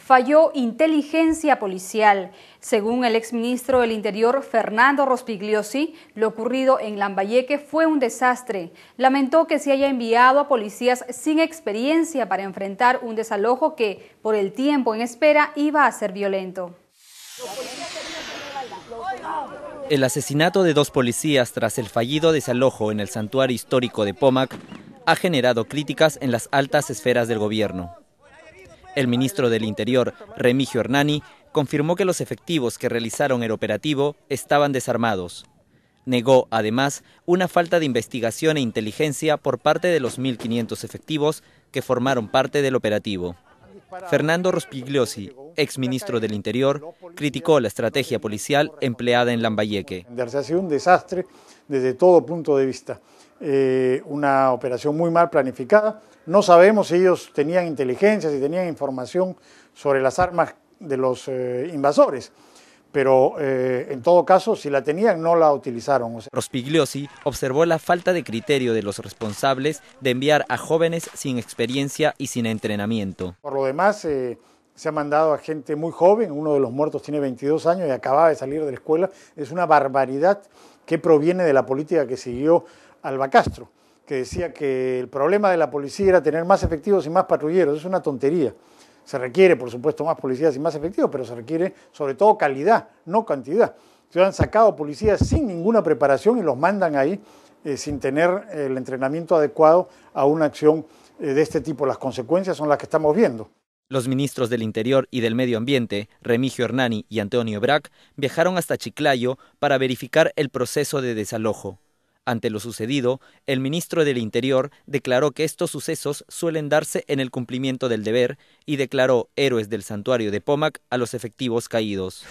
falló inteligencia policial. Según el exministro del Interior, Fernando Rospigliosi, lo ocurrido en Lambayeque fue un desastre. Lamentó que se haya enviado a policías sin experiencia para enfrentar un desalojo que, por el tiempo en espera, iba a ser violento. El asesinato de dos policías tras el fallido desalojo en el santuario histórico de Pomac ha generado críticas en las altas esferas del gobierno. El ministro del Interior, Remigio Hernani, confirmó que los efectivos que realizaron el operativo estaban desarmados. Negó, además, una falta de investigación e inteligencia por parte de los 1.500 efectivos que formaron parte del operativo. Fernando Rospigliosi, exministro del Interior, criticó la estrategia policial empleada en Lambayeque. Ha sido un desastre desde todo punto de vista. Eh, una operación muy mal planificada. No sabemos si ellos tenían inteligencia, si tenían información sobre las armas de los eh, invasores pero eh, en todo caso, si la tenían, no la utilizaron. Rospigliosi observó la falta de criterio de los responsables de enviar a jóvenes sin experiencia y sin entrenamiento. Por lo demás, se ha mandado a gente muy joven, uno de los muertos tiene 22 años y acababa de salir de la escuela, es una barbaridad que proviene de la política que siguió Alba Castro, que decía que el problema de la policía era tener más efectivos y más patrulleros, es una tontería. Se requiere, por supuesto, más policías y más efectivos, pero se requiere sobre todo calidad, no cantidad. Se han sacado policías sin ninguna preparación y los mandan ahí eh, sin tener el entrenamiento adecuado a una acción eh, de este tipo. Las consecuencias son las que estamos viendo. Los ministros del Interior y del Medio Ambiente, Remigio Hernani y Antonio Brac, viajaron hasta Chiclayo para verificar el proceso de desalojo. Ante lo sucedido, el ministro del Interior declaró que estos sucesos suelen darse en el cumplimiento del deber y declaró héroes del santuario de Pomac a los efectivos caídos.